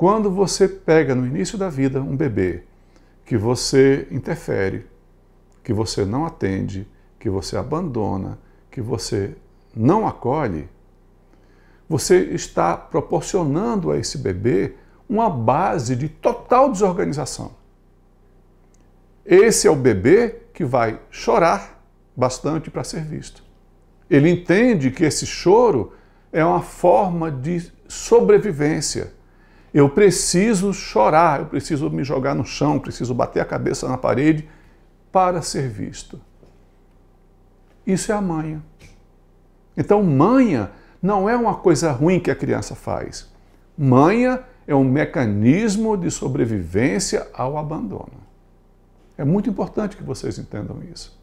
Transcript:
Quando você pega no início da vida um bebê que você interfere, que você não atende, que você abandona, que você não acolhe, você está proporcionando a esse bebê uma base de total desorganização. Esse é o bebê que vai chorar bastante para ser visto. Ele entende que esse choro é uma forma de sobrevivência eu preciso chorar, eu preciso me jogar no chão, preciso bater a cabeça na parede para ser visto. Isso é a manha. Então, manha não é uma coisa ruim que a criança faz. Manha é um mecanismo de sobrevivência ao abandono. É muito importante que vocês entendam isso.